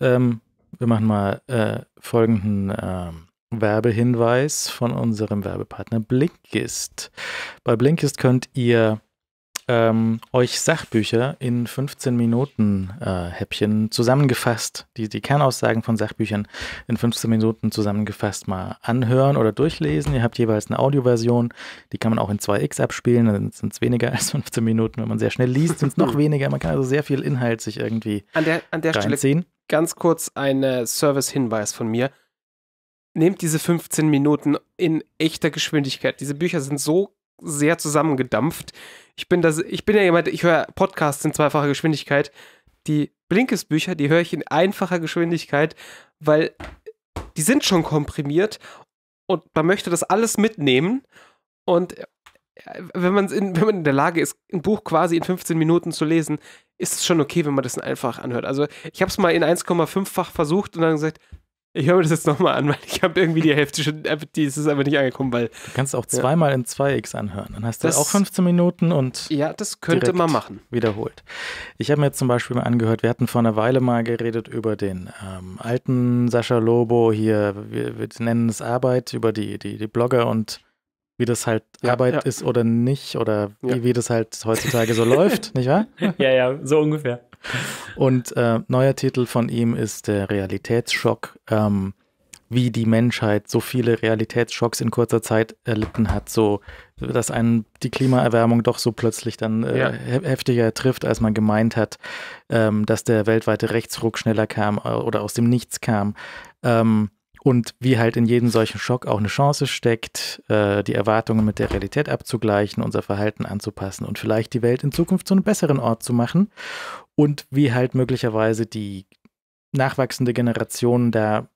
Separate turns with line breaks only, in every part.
Ähm, wir machen mal äh, folgenden äh, Werbehinweis von unserem Werbepartner Blinkist. Bei Blinkist könnt ihr ähm, euch Sachbücher in 15 Minuten äh, Häppchen zusammengefasst, die, die Kernaussagen von Sachbüchern in 15 Minuten zusammengefasst mal anhören oder durchlesen. Ihr habt jeweils eine Audioversion, die kann man auch in 2x abspielen, dann sind es weniger als 15 Minuten. Wenn man sehr schnell liest, sind es noch weniger. Man kann also sehr viel Inhalt sich irgendwie
an der, an der reinziehen. Stelle ganz kurz ein äh, Service-Hinweis von mir. Nehmt diese 15 Minuten in echter Geschwindigkeit. Diese Bücher sind so sehr zusammengedampft. Ich bin, das, ich bin ja jemand, ich höre Podcasts in zweifacher Geschwindigkeit. Die Blinkes-Bücher, die höre ich in einfacher Geschwindigkeit, weil die sind schon komprimiert und man möchte das alles mitnehmen. Und äh, wenn, man's in, wenn man in der Lage ist, ein Buch quasi in 15 Minuten zu lesen, ist es schon okay, wenn man das einfach anhört. Also ich habe es mal in 1,5-fach versucht und dann gesagt, ich höre mir das jetzt nochmal an, weil ich habe irgendwie die Hälfte schon, äh, die ist einfach nicht
angekommen, weil. Du kannst auch zweimal ja. in 2x anhören. Dann hast du das, auch 15 Minuten und. Ja, das könnte man machen. Wiederholt. Ich habe mir jetzt zum Beispiel mal angehört, wir hatten vor einer Weile mal geredet über den ähm, alten Sascha Lobo hier, wir, wir nennen es Arbeit, über die, die, die Blogger und wie das halt ja, Arbeit ja. ist oder nicht oder ja. wie, wie das halt heutzutage so läuft, nicht wahr? Ja, ja, so ungefähr. Und äh, neuer Titel von ihm ist der Realitätsschock, ähm, wie die Menschheit so viele Realitätsschocks in kurzer Zeit erlitten hat, so dass einen die Klimaerwärmung doch so plötzlich dann äh, heftiger trifft, als man gemeint hat, ähm, dass der weltweite Rechtsruck schneller kam äh, oder aus dem Nichts kam. Ähm, und wie halt in jedem solchen Schock auch eine Chance steckt, äh, die Erwartungen mit der Realität abzugleichen, unser Verhalten anzupassen und vielleicht die Welt in Zukunft zu einem besseren Ort zu machen. Und wie halt möglicherweise die nachwachsende Generation da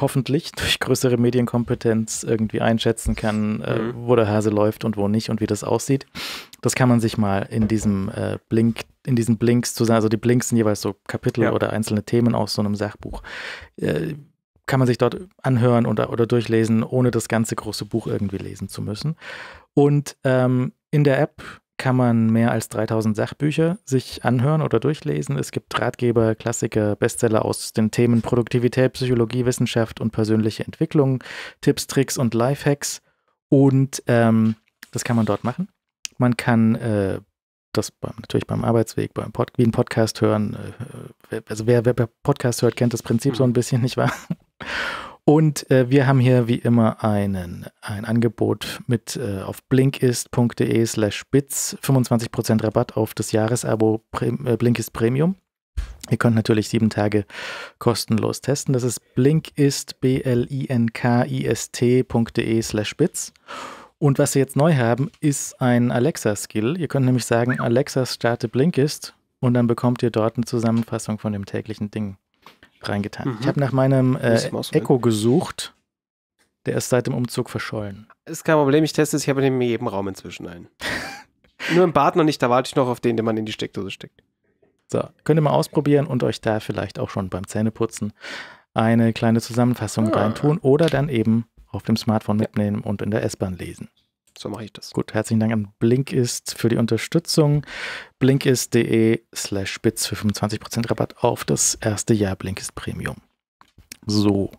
hoffentlich durch größere Medienkompetenz irgendwie einschätzen kann, äh, mhm. wo der Hase läuft und wo nicht und wie das aussieht. Das kann man sich mal in diesem äh, Blink, in diesen Blinks zusammen, also die Blinks sind jeweils so Kapitel ja. oder einzelne Themen aus so einem Sachbuch. Äh, kann man sich dort anhören oder, oder durchlesen, ohne das ganze große Buch irgendwie lesen zu müssen. Und ähm, in der App kann man mehr als 3000 Sachbücher sich anhören oder durchlesen. Es gibt Ratgeber, Klassiker, Bestseller aus den Themen Produktivität, Psychologie, Wissenschaft und persönliche Entwicklung, Tipps, Tricks und Lifehacks. Und ähm, das kann man dort machen. Man kann äh, das beim, natürlich beim Arbeitsweg, beim Pod, wie ein Podcast hören. Äh, also wer, wer Podcast hört, kennt das Prinzip hm. so ein bisschen, nicht wahr? Und äh, wir haben hier wie immer einen, ein Angebot mit äh, auf blinkist.de slash bits, 25% Rabatt auf das Jahresabo äh, Blinkist Premium. Ihr könnt natürlich sieben Tage kostenlos testen. Das ist blinkist, B-L-I-N-K-I-S-T.de slash bits. Und was wir jetzt neu haben, ist ein Alexa-Skill. Ihr könnt nämlich sagen, Alexa starte Blinkist und dann bekommt ihr dort eine Zusammenfassung von dem täglichen Ding reingetan. Mhm. Ich habe nach meinem äh, Echo gesucht. Der ist seit dem Umzug verschollen.
Ist kein Problem, ich teste es. Ich habe in jedem Raum inzwischen einen. Nur im Bad noch nicht, da warte ich noch auf den, den man in die Steckdose steckt.
So, könnt ihr mal ausprobieren und euch da vielleicht auch schon beim Zähneputzen eine kleine Zusammenfassung ah. reintun oder dann eben auf dem Smartphone mitnehmen und in der S-Bahn lesen. So mache ich das. Gut, herzlichen Dank an Blinkist für die Unterstützung. Blinkist.de slash Spitz für 25% Rabatt auf das erste Jahr Blinkist Premium. So,